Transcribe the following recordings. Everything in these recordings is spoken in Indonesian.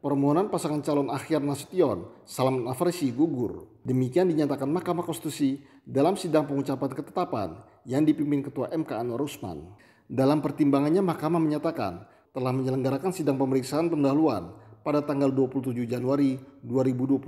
permohonan pasangan calon akhir Nasution, Salam Nafresi, gugur. Demikian dinyatakan Mahkamah Konstitusi dalam sidang pengucapan ketetapan yang dipimpin Ketua MK Anwar Usman. Dalam pertimbangannya Mahkamah menyatakan telah menyelenggarakan sidang pemeriksaan pendahuluan pada tanggal 27 Januari 2021.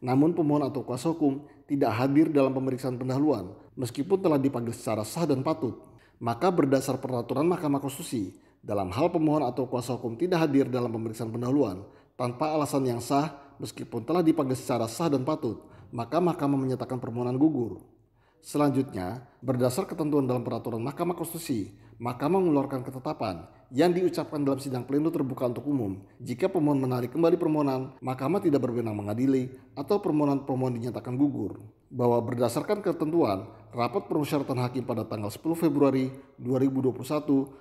Namun pemohon atau kuasa hukum tidak hadir dalam pemeriksaan pendahuluan meskipun telah dipanggil secara sah dan patut. Maka berdasar peraturan Mahkamah Konstitusi, dalam hal pemohon atau kuasa hukum tidak hadir dalam pemeriksaan pendahuluan, tanpa alasan yang sah meskipun telah dipanggil secara sah dan patut, maka mahkamah menyatakan permohonan gugur. Selanjutnya, berdasar ketentuan dalam peraturan Mahkamah Konstitusi, Mahkamah mengeluarkan ketetapan yang diucapkan dalam sidang pleno terbuka untuk umum. Jika pemohon menarik kembali permohonan, Mahkamah tidak berwenang mengadili atau permohonan permohonan dinyatakan gugur. Bahwa berdasarkan ketentuan, rapat permusyaratan hakim pada tanggal 10 Februari 2021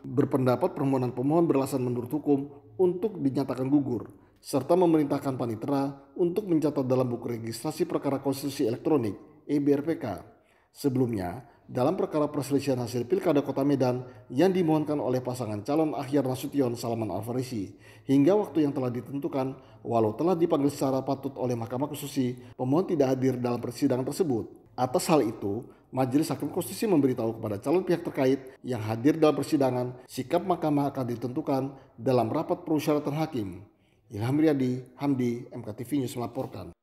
berpendapat permohonan pemohon beralasan menurut hukum untuk dinyatakan gugur serta memerintahkan panitera untuk mencatat dalam buku registrasi perkara konstitusi elektronik EBRPK. Sebelumnya, dalam perkara perselisihan hasil pilkada kota Medan yang dimohonkan oleh pasangan calon Akhyar Nasution Salman Alfarisi hingga waktu yang telah ditentukan walau telah dipanggil secara patut oleh Mahkamah Konstitusi, pemohon tidak hadir dalam persidangan tersebut. Atas hal itu, Majelis Hakim Konstitusi memberitahu kepada calon pihak terkait yang hadir dalam persidangan, sikap mahkamah akan ditentukan dalam rapat perusahaan hakim. Ilham Riyadi, Hamdi, MKTV News melaporkan.